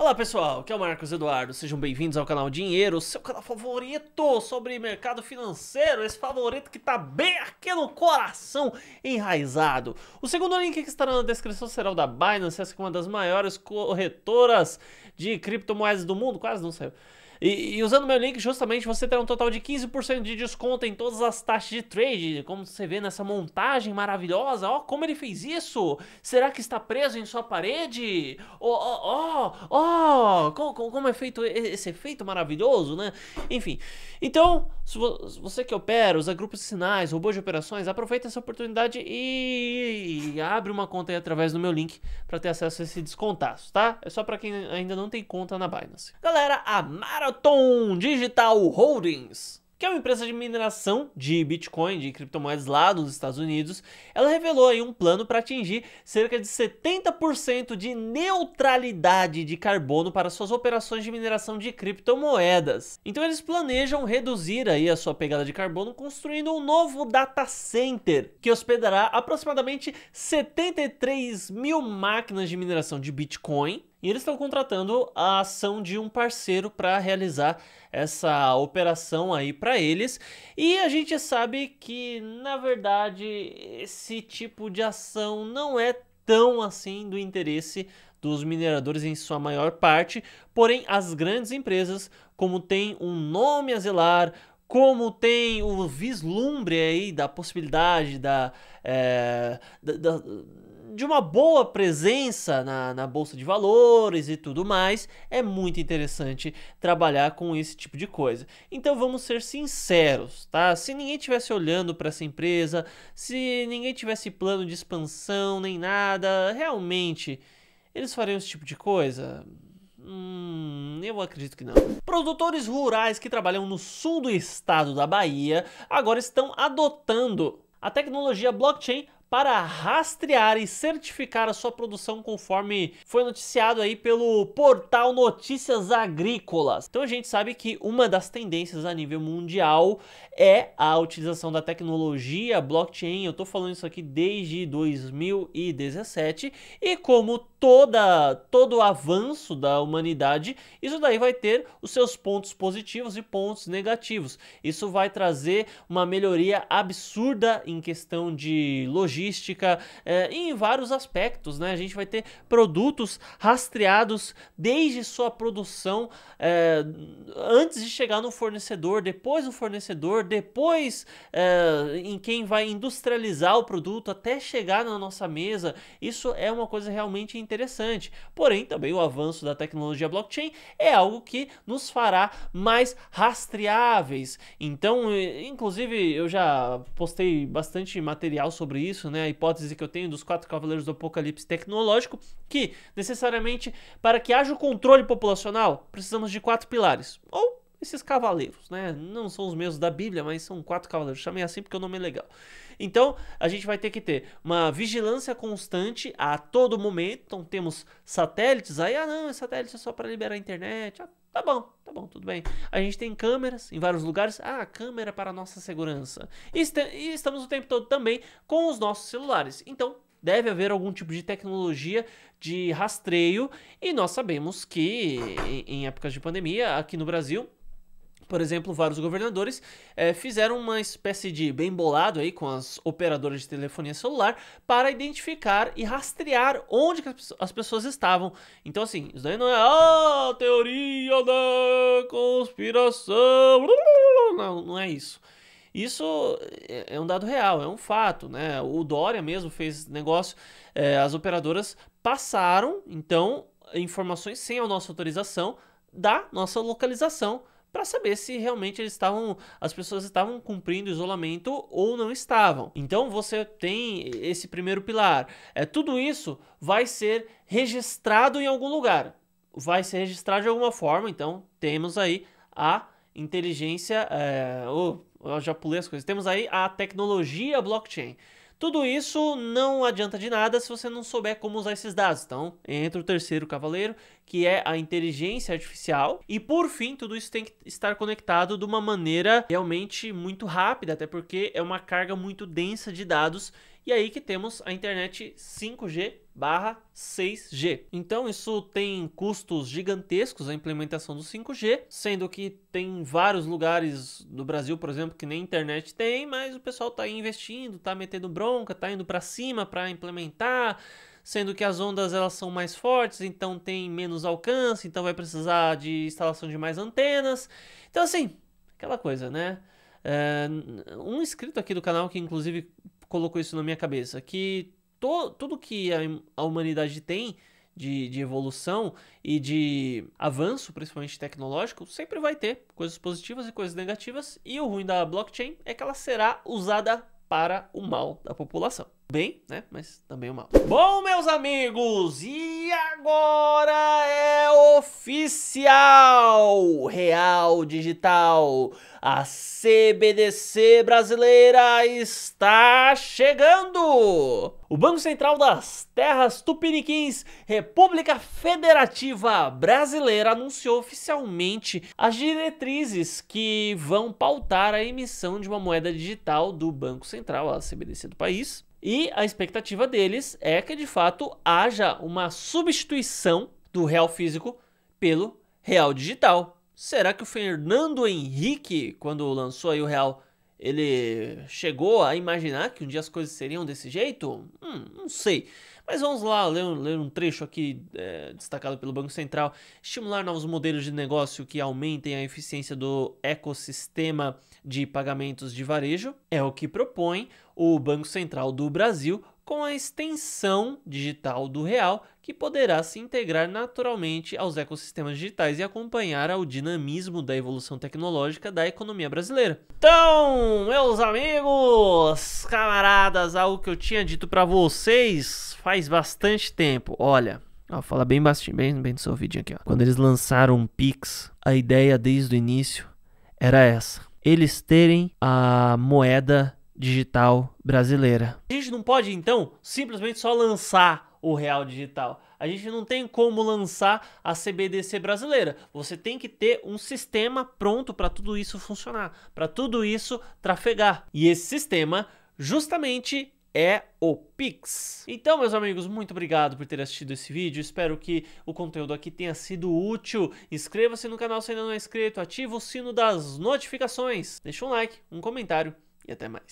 Olá pessoal, aqui é o Marcos Eduardo, sejam bem-vindos ao canal Dinheiro, seu canal favorito sobre mercado financeiro, esse favorito que tá bem aqui no coração enraizado. O segundo link que estará na descrição será o da Binance, essa que é uma das maiores corretoras de criptomoedas do mundo, quase não saiu. E, e, usando meu link, justamente você terá um total de 15% de desconto em todas as taxas de trade. Como você vê nessa montagem maravilhosa, ó, oh, como ele fez isso? Será que está preso em sua parede? Ó, ó, ó, como é feito esse efeito maravilhoso, né? Enfim, então, se você que opera, usa grupos de sinais, robôs de operações, aproveita essa oportunidade e, abre uma conta aí através do meu link para ter acesso a esse descontaço, tá? É só para quem ainda não tem conta na Binance. Galera, amaram Marathon Digital Holdings, que é uma empresa de mineração de Bitcoin, de criptomoedas lá nos Estados Unidos, ela revelou aí um plano para atingir cerca de 70% de neutralidade de carbono para suas operações de mineração de criptomoedas. Então eles planejam reduzir aí a sua pegada de carbono construindo um novo data center que hospedará aproximadamente 73 mil máquinas de mineração de Bitcoin e eles estão contratando a ação de um parceiro para realizar essa operação aí para eles. E a gente sabe que, na verdade, esse tipo de ação não é tão assim do interesse dos mineradores em sua maior parte, porém as grandes empresas, como tem um nome a zelar, como tem o vislumbre aí da possibilidade da, é, da, da, de uma boa presença na, na bolsa de valores e tudo mais, é muito interessante trabalhar com esse tipo de coisa. Então vamos ser sinceros, tá? Se ninguém tivesse olhando para essa empresa, se ninguém tivesse plano de expansão nem nada, realmente eles fariam esse tipo de coisa? Hum, eu acredito que não. Produtores rurais que trabalham no sul do estado da Bahia agora estão adotando a tecnologia blockchain para rastrear e certificar a sua produção conforme foi noticiado aí pelo portal Notícias Agrícolas. Então a gente sabe que uma das tendências a nível mundial é a utilização da tecnologia blockchain. Eu estou falando isso aqui desde 2017 e como toda todo avanço da humanidade, isso daí vai ter os seus pontos positivos e pontos negativos. Isso vai trazer uma melhoria absurda em questão de logística logística, é, em vários aspectos, né? A gente vai ter produtos rastreados desde sua produção, é, antes de chegar no fornecedor, depois no fornecedor, depois é, em quem vai industrializar o produto até chegar na nossa mesa. Isso é uma coisa realmente interessante. Porém, também o avanço da tecnologia blockchain é algo que nos fará mais rastreáveis. Então, inclusive, eu já postei bastante material sobre isso né, a hipótese que eu tenho dos quatro cavaleiros do apocalipse tecnológico, que necessariamente para que haja o controle populacional, precisamos de quatro pilares. Ou esses cavaleiros, né? Não são os mesmos da Bíblia, mas são quatro cavaleiros. Chamei assim porque o nome é legal. Então, a gente vai ter que ter uma vigilância constante a todo momento. Então, temos satélites aí. Ah, não, é satélite é só para liberar a internet. Ah, Tá bom, tá bom, tudo bem. A gente tem câmeras em vários lugares. Ah, câmera para nossa segurança. E, est e estamos o tempo todo também com os nossos celulares. Então, deve haver algum tipo de tecnologia de rastreio. E nós sabemos que em, em épocas de pandemia, aqui no Brasil, por exemplo, vários governadores é, fizeram uma espécie de bem bolado aí com as operadoras de telefonia celular para identificar e rastrear onde as pessoas estavam. Então, assim, isso daí não é a ah, teoria da conspiração. Não, não é isso. Isso é, é um dado real, é um fato, né? O Dória mesmo fez negócio, é, as operadoras passaram, então, informações sem a nossa autorização da nossa localização para saber se realmente eles estavam, as pessoas estavam cumprindo isolamento ou não estavam. Então você tem esse primeiro pilar. É tudo isso vai ser registrado em algum lugar. Vai ser registrado de alguma forma, então temos aí a inteligência, é, oh, eu já pulei as coisas. Temos aí a tecnologia blockchain. Tudo isso não adianta de nada se você não souber como usar esses dados. Então, entra o terceiro cavaleiro, que é a inteligência artificial. E por fim, tudo isso tem que estar conectado de uma maneira realmente muito rápida, até porque é uma carga muito densa de dados e aí que temos a internet 5G barra 6G. Então isso tem custos gigantescos a implementação do 5G, sendo que tem vários lugares do Brasil, por exemplo, que nem internet tem, mas o pessoal está investindo, está metendo bronca, está indo para cima para implementar, sendo que as ondas elas são mais fortes, então tem menos alcance, então vai precisar de instalação de mais antenas. Então assim, aquela coisa, né? É, um inscrito aqui do canal que inclusive colocou isso na minha cabeça, que to, tudo que a, a humanidade tem de, de, evolução e de avanço, principalmente tecnológico, sempre vai ter coisas positivas e coisas negativas. E o ruim da blockchain é que ela será usada para o mal da população. Bem, né? Mas também o mal. Bom, meus amigos, e agora oficial Real Digital. A CBDC brasileira está chegando! O Banco Central das Terras Tupiniquins, República Federativa Brasileira, anunciou oficialmente as diretrizes que vão pautar a emissão de uma moeda digital do Banco Central, a CBDC do país. E a expectativa deles é que de fato haja uma substituição do real físico pelo Real Digital. Será que o Fernando Henrique, quando lançou aí o Real, ele chegou a imaginar que um dia as coisas seriam desse jeito? Hum, não sei. Mas vamos lá ler um, ler um trecho aqui é, destacado pelo Banco Central. Estimular novos modelos de negócio que aumentem a eficiência do ecossistema de pagamentos de varejo é o que propõe o Banco Central do Brasil com a extensão digital do real, que poderá se integrar naturalmente aos ecossistemas digitais e acompanhar ao dinamismo da evolução tecnológica da economia brasileira. Então, meus amigos, camaradas, algo que eu tinha dito para vocês faz bastante tempo. Olha, ó, fala bem baixinho, bem, bem do seu ouvidinho aqui, ó. Quando eles lançaram o Pix, a ideia desde o início era essa: eles terem a moeda digital brasileira. A gente não pode então simplesmente só lançar o real digital. A gente não tem como lançar a CBDC brasileira. Você tem que ter um sistema pronto para tudo isso funcionar, para tudo isso trafegar. E esse sistema justamente é o Pix. Então, meus amigos, muito obrigado por ter assistido esse vídeo. Espero que o conteúdo aqui tenha sido útil. Inscreva-se no canal se ainda não é inscrito, ativa o sino das notificações, deixa um like, um comentário e até mais.